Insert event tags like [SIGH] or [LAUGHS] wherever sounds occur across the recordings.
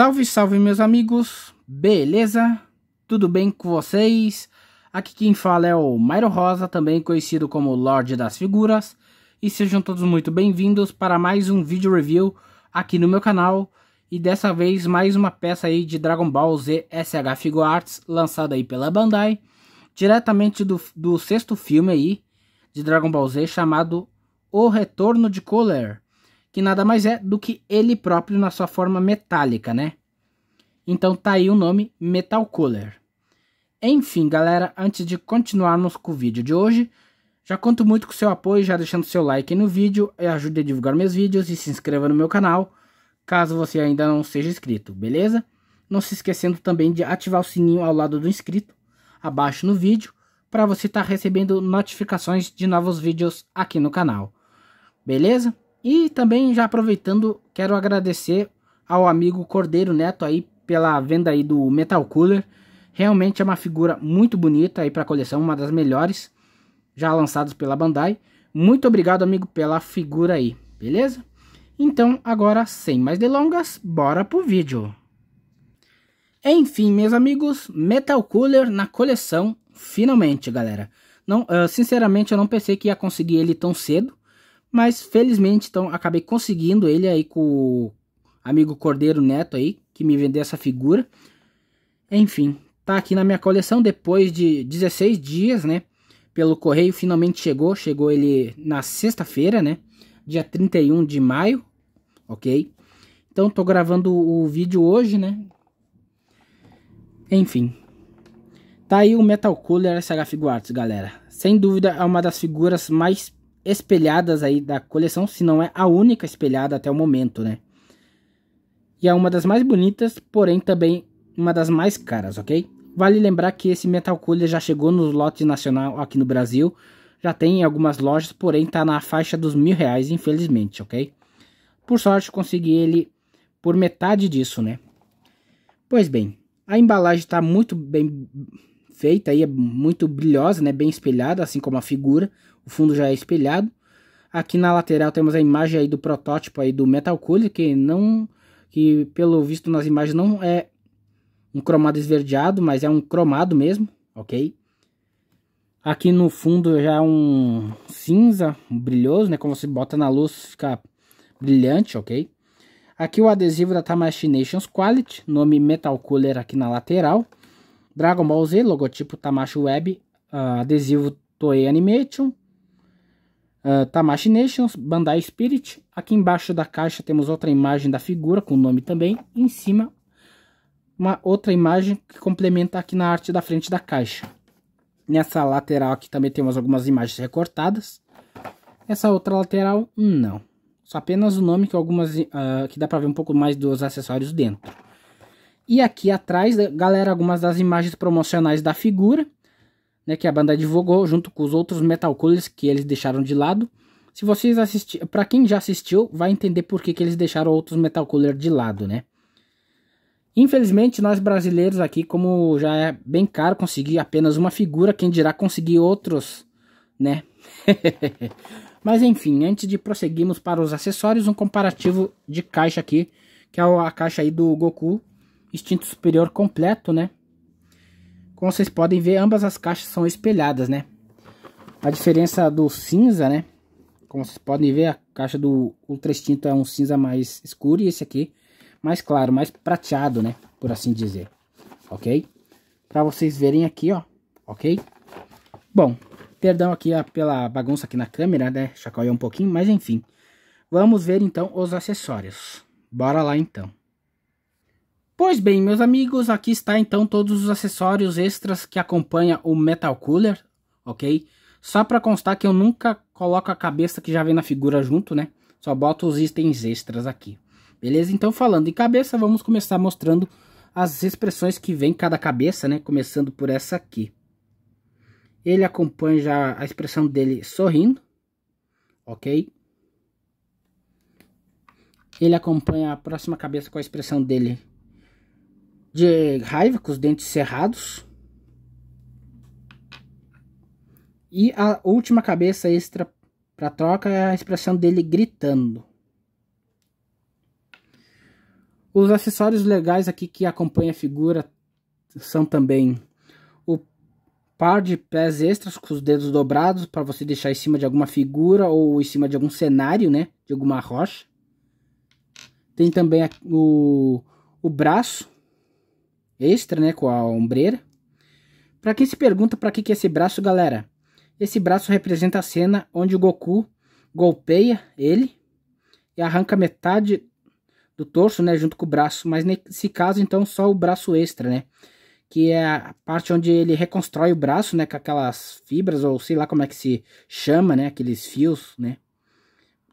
Salve, salve, meus amigos, beleza? Tudo bem com vocês? Aqui quem fala é o Mairo Rosa, também conhecido como Lorde das Figuras, e sejam todos muito bem-vindos para mais um vídeo review aqui no meu canal, e dessa vez mais uma peça aí de Dragon Ball Z SH Figo Arts, lançada aí pela Bandai, diretamente do, do sexto filme aí de Dragon Ball Z, chamado O Retorno de Cooler, que nada mais é do que ele próprio na sua forma metálica, né? Então tá aí o nome Metal Cooler. Enfim, galera, antes de continuarmos com o vídeo de hoje, já conto muito com seu apoio, já deixando seu like no vídeo, ajude a divulgar meus vídeos e se inscreva no meu canal, caso você ainda não seja inscrito, beleza? Não se esquecendo também de ativar o sininho ao lado do inscrito, abaixo no vídeo, para você estar tá recebendo notificações de novos vídeos aqui no canal. Beleza? E também já aproveitando, quero agradecer ao amigo Cordeiro Neto aí pela venda aí do Metal Cooler. Realmente é uma figura muito bonita aí para a coleção, uma das melhores já lançadas pela Bandai. Muito obrigado, amigo, pela figura aí, beleza? Então, agora, sem mais delongas, bora pro vídeo. Enfim, meus amigos, Metal Cooler na coleção, finalmente, galera. Não, uh, sinceramente, eu não pensei que ia conseguir ele tão cedo. Mas felizmente, então, acabei conseguindo ele aí com o amigo Cordeiro Neto aí, que me vendeu essa figura. Enfim, tá aqui na minha coleção depois de 16 dias, né? Pelo correio, finalmente chegou. Chegou ele na sexta-feira, né? Dia 31 de maio, ok? Então, tô gravando o vídeo hoje, né? Enfim. Tá aí o Metal Cooler SH Figuarts, galera. Sem dúvida, é uma das figuras mais espelhadas aí da coleção, se não é a única espelhada até o momento, né? E é uma das mais bonitas, porém também uma das mais caras, ok? Vale lembrar que esse Metal Cooler já chegou no lote nacional aqui no Brasil, já tem em algumas lojas, porém tá na faixa dos mil reais, infelizmente, ok? Por sorte consegui ele por metade disso, né? Pois bem, a embalagem está muito bem feita aí, é muito brilhosa, né? Bem espelhada, assim como a figura o fundo já é espelhado. Aqui na lateral temos a imagem aí do protótipo aí do Metal Cooler, que não que pelo visto nas imagens não é um cromado esverdeado, mas é um cromado mesmo, OK? Aqui no fundo já é um cinza um brilhoso, né? Quando você bota na luz fica brilhante, ok? Aqui o adesivo da Tamashii Nations Quality, nome Metal Cooler aqui na lateral. Dragon Ball Z, logotipo Tamashi Web, uh, adesivo Toei Animation. Uh, Tamashi Nations, Bandai Spirit. Aqui embaixo da caixa temos outra imagem da figura com o nome também. Em cima, uma outra imagem que complementa aqui na arte da frente da caixa. Nessa lateral aqui também temos algumas imagens recortadas. Essa outra lateral, não. Só apenas o nome que algumas uh, que dá para ver um pouco mais dos acessórios dentro. E aqui atrás, né, galera, algumas das imagens promocionais da figura né, que a banda divulgou junto com os outros metalcoolers que eles deixaram de lado. Se vocês assistiram, para quem já assistiu, vai entender por que, que eles deixaram outros metalcoolers de lado, né? Infelizmente, nós brasileiros aqui, como já é bem caro conseguir apenas uma figura, quem dirá conseguir outros, né? [LAUGHS] Mas enfim, antes de prosseguirmos para os acessórios, um comparativo de caixa aqui, que é a caixa aí do Goku Instinto Superior completo, né? Como vocês podem ver, ambas as caixas são espelhadas, né? A diferença do cinza, né? Como vocês podem ver, a caixa do Ultra Extinto é um cinza mais escuro e esse aqui mais claro, mais prateado, né? Por assim dizer, ok? Para vocês verem aqui, ó, ok? Bom, perdão aqui ah, pela bagunça aqui na câmera, né? Chacoalhou um pouquinho, mas enfim. Vamos ver então os acessórios. Bora lá então. Pois bem, meus amigos, aqui está então todos os acessórios extras que acompanha o Metal Cooler, ok? Só para constar que eu nunca coloco a cabeça que já vem na figura junto, né? Só boto os itens extras aqui. Beleza? Então falando em cabeça, vamos começar mostrando as expressões que vem cada cabeça, né? Começando por essa aqui. Ele acompanha já a expressão dele sorrindo, ok? Ele acompanha a próxima cabeça com a expressão dele de raiva, com os dentes cerrados. E a última cabeça extra para troca é a expressão dele gritando. Os acessórios legais aqui que acompanham a figura são também o par de pés extras com os dedos dobrados para você deixar em cima de alguma figura ou em cima de algum cenário, né? De alguma rocha. Tem também o, o braço extra, né, com a ombreira. Para quem se pergunta para que, que é esse braço, galera, esse braço representa a cena onde o Goku golpeia ele e arranca metade do torso, né, junto com o braço, mas nesse caso então só o braço extra, né, que é a parte onde ele reconstrói o braço, né, com aquelas fibras ou sei lá como é que se chama, né, aqueles fios, né.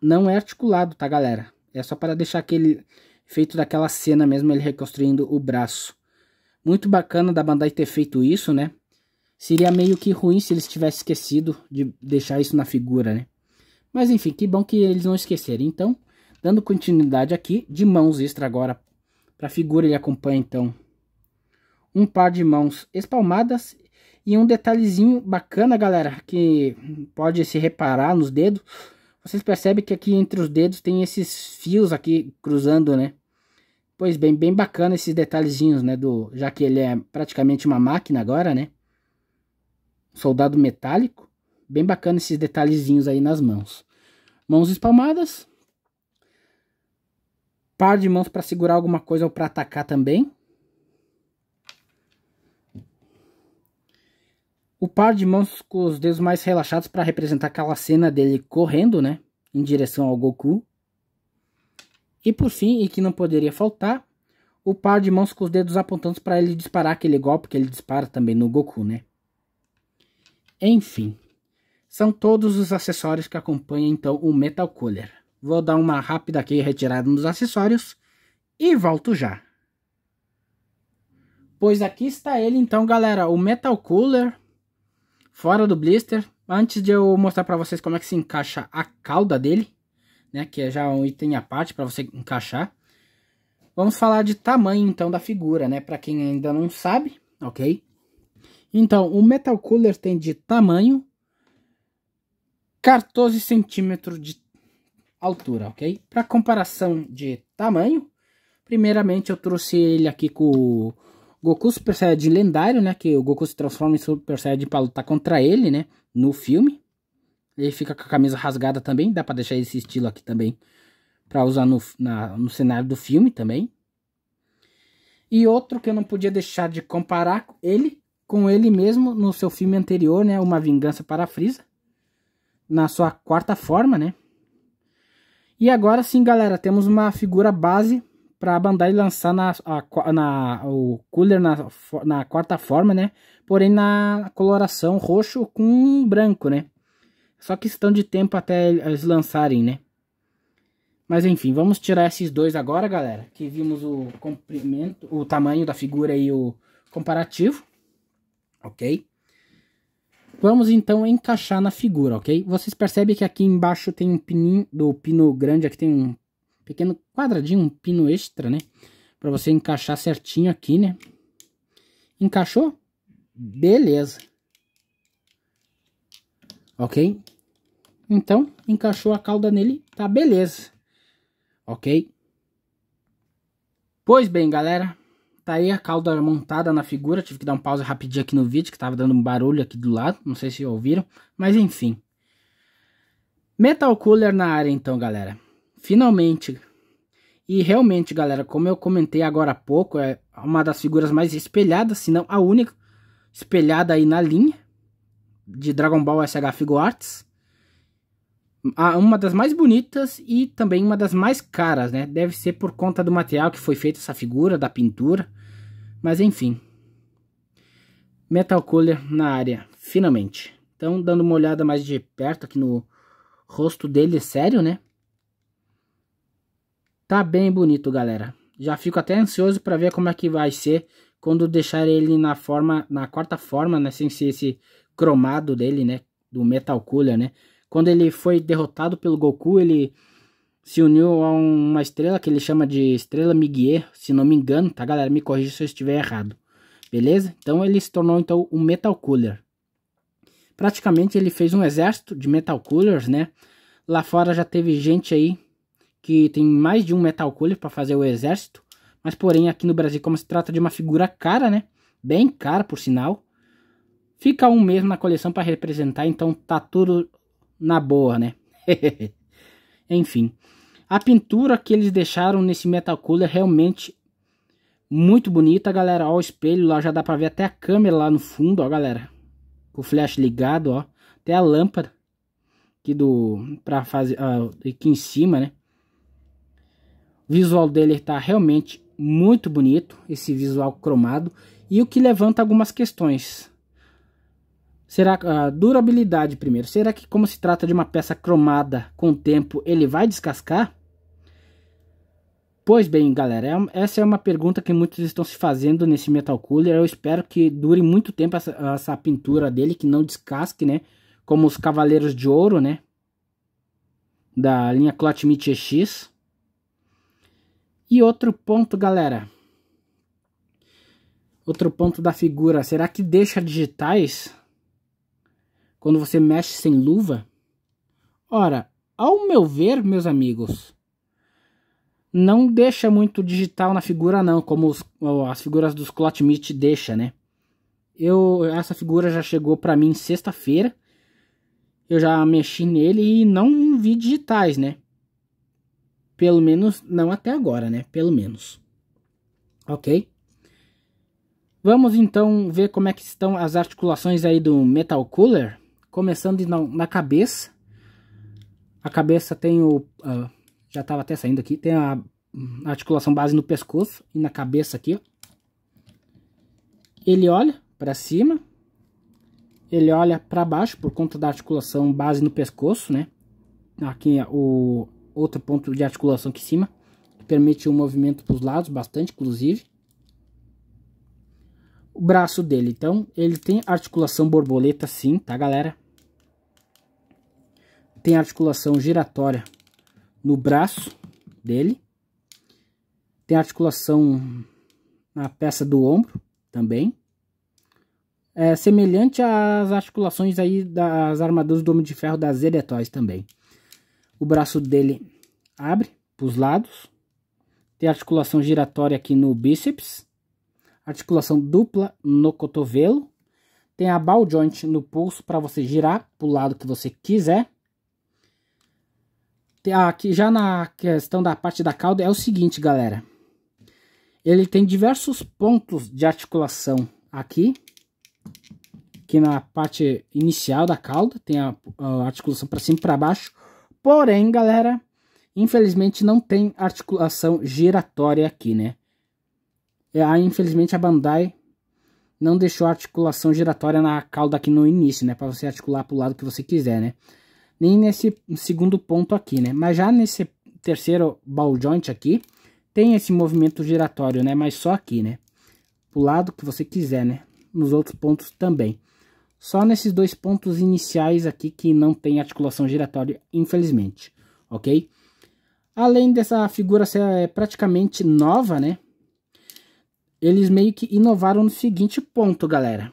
Não é articulado, tá, galera? É só para deixar aquele feito daquela cena mesmo ele reconstruindo o braço. Muito bacana da Bandai ter feito isso, né? Seria meio que ruim se eles tivessem esquecido de deixar isso na figura, né? Mas enfim, que bom que eles não esqueceram. Então, dando continuidade aqui, de mãos extra agora para a figura, ele acompanha então um par de mãos espalmadas e um detalhezinho bacana, galera, que pode se reparar nos dedos. Vocês percebem que aqui entre os dedos tem esses fios aqui cruzando, né? Pois bem, bem bacana esses detalhezinhos, né? Do, já que ele é praticamente uma máquina agora, né? Soldado metálico. Bem bacana esses detalhezinhos aí nas mãos. Mãos espalmadas. Par de mãos para segurar alguma coisa ou para atacar também. O par de mãos com os dedos mais relaxados para representar aquela cena dele correndo, né? Em direção ao Goku. E por fim, e que não poderia faltar, o par de mãos com os dedos apontando para ele disparar aquele golpe que ele dispara também no Goku, né? Enfim, são todos os acessórios que acompanham então o Metal Cooler. Vou dar uma rápida aqui retirada nos acessórios e volto já. Pois aqui está ele então, galera, o Metal Cooler fora do blister. Antes de eu mostrar para vocês como é que se encaixa a cauda dele, né? Que é já um item à parte para você encaixar. Vamos falar de tamanho, então, da figura, né? Para quem ainda não sabe, ok? Então, o Metal Cooler tem de tamanho 14 centímetros de altura, ok? Para comparação de tamanho, primeiramente eu trouxe ele aqui com o Goku Super Saiyajin lendário, né? Que o Goku se transforma em Super Saiyajin para lutar contra ele, né? No filme. Ele fica com a camisa rasgada também, dá pra deixar esse estilo aqui também. Pra usar no, na, no cenário do filme também. E outro que eu não podia deixar de comparar ele com ele mesmo no seu filme anterior, né? Uma Vingança para a Frisa. Na sua quarta forma, né? E agora sim, galera, temos uma figura base para a Bandai lançar na, a, na, o cooler na, na quarta forma, né? Porém na coloração roxo com branco, né? Só questão de tempo até eles lançarem, né? Mas enfim, vamos tirar esses dois agora, galera. Que vimos o comprimento, o tamanho da figura e o comparativo. Ok? Vamos então encaixar na figura, ok? Vocês percebem que aqui embaixo tem um pininho do pino grande, aqui tem um pequeno quadradinho, um pino extra, né? Para você encaixar certinho aqui, né? Encaixou? Beleza. Ok? Então, encaixou a cauda nele, tá beleza. Ok? Pois bem, galera. Tá aí a cauda montada na figura. Tive que dar um pausa rapidinho aqui no vídeo, que tava dando um barulho aqui do lado. Não sei se ouviram, mas enfim. Metal Cooler na área então, galera. Finalmente. E realmente, galera, como eu comentei agora há pouco, é uma das figuras mais espelhadas, se não a única espelhada aí na linha de Dragon Ball SH Figurarts. Arts. Ah, uma das mais bonitas e também uma das mais caras, né? Deve ser por conta do material que foi feita essa figura, da pintura, mas enfim. Metal Cooler na área, finalmente. Então, dando uma olhada mais de perto aqui no rosto dele, sério, né? Tá bem bonito, galera. Já fico até ansioso para ver como é que vai ser quando deixar ele na forma, na quarta forma, né? Sem ser esse cromado dele, né? Do Metal Cooler, né? Quando ele foi derrotado pelo Goku, ele se uniu a uma estrela que ele chama de Estrela Miguel, se não me engano, tá galera? Me corrija se eu estiver errado. Beleza? Então ele se tornou então um Metal Cooler. Praticamente ele fez um exército de Metal Coolers, né? Lá fora já teve gente aí que tem mais de um Metal Cooler para fazer o exército, mas porém aqui no Brasil como se trata de uma figura cara, né? Bem cara por sinal. Fica um mesmo na coleção para representar, então tá tudo na boa, né? [LAUGHS] Enfim, a pintura que eles deixaram nesse metal cooler é realmente muito bonita, galera. Ó, o espelho lá já dá pra ver até a câmera lá no fundo, ó, galera. Com o flash ligado, ó. Até a lâmpada aqui do para fazer ah, aqui em cima, né? O visual dele tá realmente muito bonito, esse visual cromado e o que levanta algumas questões. Será a ah, durabilidade primeiro? Será que como se trata de uma peça cromada com o tempo ele vai descascar? Pois bem, galera, é essa é uma pergunta que muitos estão se fazendo nesse Metal Cooler. Eu espero que dure muito tempo essa, essa pintura dele, que não descasque, né? Como os Cavaleiros de Ouro, né? Da linha Clotmit EX. E outro ponto, galera. Outro ponto da figura. Será que deixa digitais quando você mexe sem luva? Ora, ao meu ver, meus amigos, não deixa muito digital na figura não, como os, as figuras dos Clot Meat deixa, né? Eu, essa figura já chegou para mim sexta-feira. Eu já mexi nele e não vi digitais, né? Pelo menos não até agora, né? Pelo menos. OK? Vamos então ver como é que estão as articulações aí do Metal Cooler começando na, na cabeça. A cabeça tem o... Uh, já estava até saindo aqui. Tem a articulação base no pescoço e na cabeça aqui, ó. Ele olha para cima, ele olha para baixo por conta da articulação base no pescoço, né? Aqui é o outro ponto de articulação aqui em cima, que permite um movimento para os lados bastante, inclusive. O braço dele, então, ele tem articulação borboleta sim, tá, galera? tem articulação giratória no braço dele, tem articulação na peça do ombro também. É semelhante às articulações aí das armaduras do Homem de Ferro das Eretóis também. O braço dele abre para os lados, tem articulação giratória aqui no bíceps, articulação dupla no cotovelo, tem a ball joint no pulso para você girar para o lado que você quiser. Ah, aqui já na questão da parte da cauda é o seguinte, galera. Ele tem diversos pontos de articulação aqui. Aqui na parte inicial da cauda tem a, a articulação para cima e para baixo. Porém, galera, infelizmente não tem articulação giratória aqui, né? É, aí, infelizmente a Bandai não deixou articulação giratória na cauda aqui no início, né? Para você articular para o lado que você quiser, né? nem nesse segundo ponto aqui, né? Mas já nesse terceiro ball joint aqui, tem esse movimento giratório, né? Mas só aqui, né? Pro lado que você quiser, né? Nos outros pontos também. Só nesses dois pontos iniciais aqui que não tem articulação giratória, infelizmente, ok? Além dessa figura ser é, praticamente nova, né? Eles meio que inovaram no seguinte ponto, galera.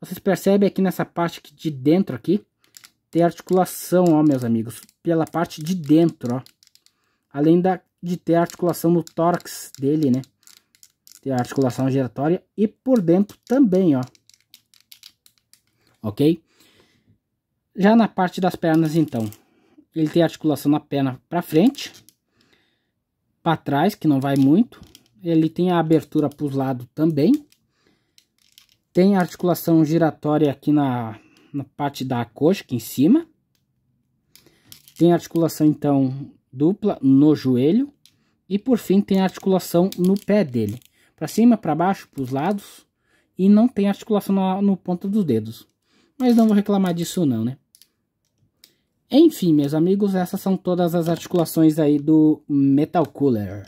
Vocês percebem aqui nessa parte de dentro aqui, tem articulação, ó, meus amigos, pela parte de dentro, ó. Além da, de ter articulação no tórax dele, né? Tem articulação giratória e por dentro também, ó. Ok? Já na parte das pernas, então, ele tem articulação na perna para frente, para trás, que não vai muito. Ele tem a abertura para os lados também. Tem articulação giratória aqui na na parte da coxa aqui em cima. Tem articulação, então, dupla no joelho. E por fim, tem articulação no pé dele. Para cima, para baixo, para os lados. E não tem articulação no, no ponto dos dedos. Mas não vou reclamar disso não, né? Enfim, meus amigos, essas são todas as articulações aí do Metal Cooler.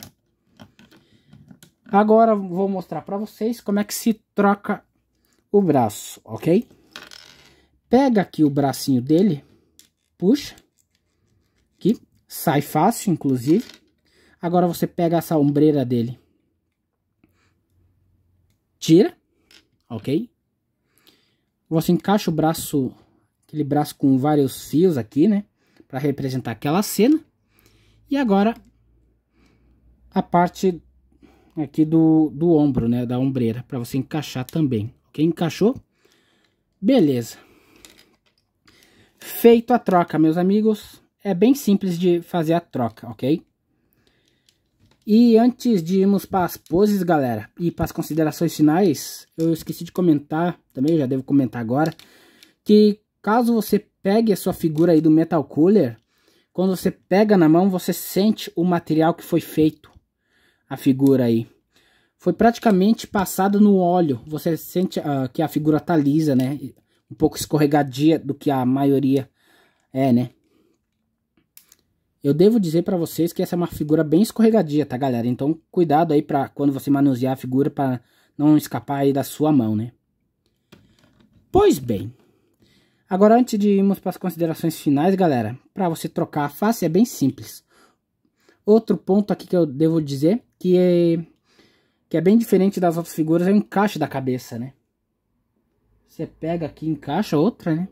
Agora vou mostrar para vocês como é que se troca o braço, ok? pega aqui o bracinho dele, puxa, aqui, sai fácil, inclusive. Agora você pega essa ombreira dele, tira, ok? Você encaixa o braço, aquele braço com vários fios aqui, né? Para representar aquela cena. E agora, a parte aqui do, do ombro, né? Da ombreira, para você encaixar também, ok? Encaixou? Beleza. Feito a troca, meus amigos, é bem simples de fazer a troca, ok? E antes de irmos para as poses, galera, e para as considerações finais, eu esqueci de comentar, também já devo comentar agora, que caso você pegue a sua figura aí do Metal Cooler, quando você pega na mão, você sente o material que foi feito a figura aí. Foi praticamente passado no óleo, você sente uh, que a figura tá lisa, né? um pouco escorregadia do que a maioria é, né? Eu devo dizer para vocês que essa é uma figura bem escorregadia, tá, galera? Então, cuidado aí para quando você manusear a figura para não escapar aí da sua mão, né? Pois bem. Agora, antes de irmos para as considerações finais, galera, para você trocar a face é bem simples. Outro ponto aqui que eu devo dizer que é que é bem diferente das outras figuras é o encaixe da cabeça, né? Você pega aqui, encaixa outra, né?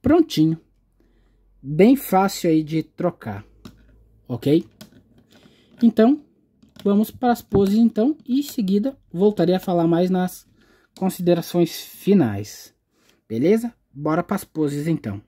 Prontinho. Bem fácil aí de trocar, ok? Então, vamos para as poses então e em seguida voltarei a falar mais nas considerações finais. Beleza? Bora para as poses então.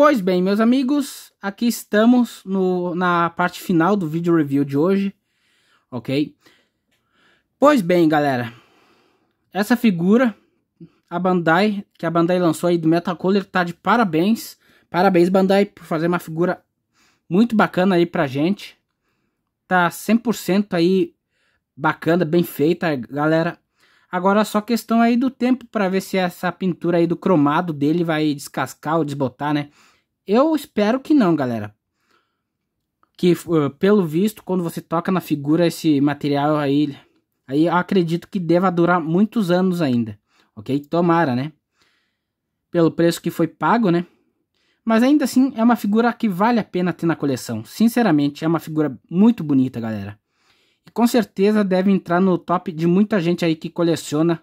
Pois bem, meus amigos, aqui estamos no, na parte final do vídeo review de hoje, ok? Pois bem, galera, essa figura, a Bandai, que a Bandai lançou aí do Metal Metacolor, tá de parabéns. Parabéns, Bandai, por fazer uma figura muito bacana aí pra gente. Tá 100% aí bacana, bem feita, galera. Agora só questão aí do tempo para ver se essa pintura aí do cromado dele vai descascar ou desbotar, né? Eu espero que não, galera. Que eh, pelo visto, quando você toca na figura esse material aí, aí eu acredito que deva durar muitos anos ainda, ok? Tomara, né? Pelo preço que foi pago, né? Mas ainda assim, é uma figura que vale a pena ter na coleção. Sinceramente, é uma figura muito bonita, galera que com certeza deve entrar no top de muita gente aí que coleciona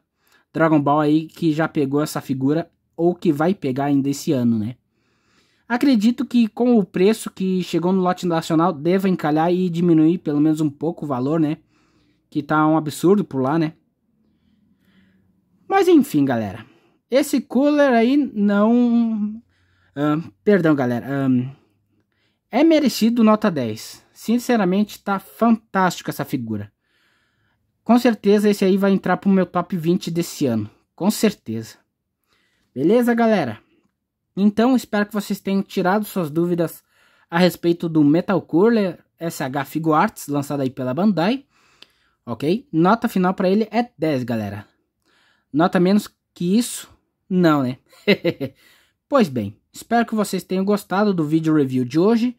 Dragon Ball aí, que já pegou essa figura ou que vai pegar ainda esse ano, né? Acredito que com o preço que chegou no lote nacional deva encalhar e diminuir pelo menos um pouco o valor, né? Que tá um absurdo por lá, né? Mas enfim, galera. Esse cooler aí não. perdão, galera. Um, é merecido nota 10. Sinceramente, tá fantástico essa figura. Com certeza esse aí vai entrar pro meu top 20 desse ano. Com certeza. Beleza, galera? Então, espero que vocês tenham tirado suas dúvidas a respeito do Metal Curler SH Figuarts, lançado aí pela Bandai. Ok? Nota final para ele é 10, galera. Nota menos que isso? Não, né? [LAUGHS] pois bem, espero que vocês tenham gostado do vídeo review de hoje.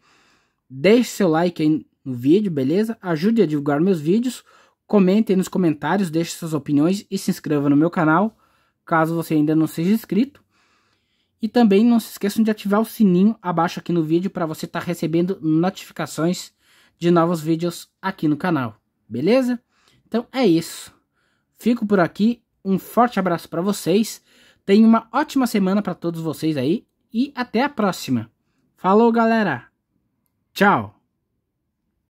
Deixe seu like aí no vídeo, beleza? Ajude a divulgar meus vídeos, comente aí nos comentários, deixe suas opiniões e se inscreva no meu canal, caso você ainda não seja inscrito. E também não se esqueçam de ativar o sininho abaixo aqui no vídeo para você estar tá recebendo notificações de novos vídeos aqui no canal, beleza? Então é isso. Fico por aqui, um forte abraço para vocês, tenha uma ótima semana para todos vocês aí e até a próxima. Falou, galera! Chao.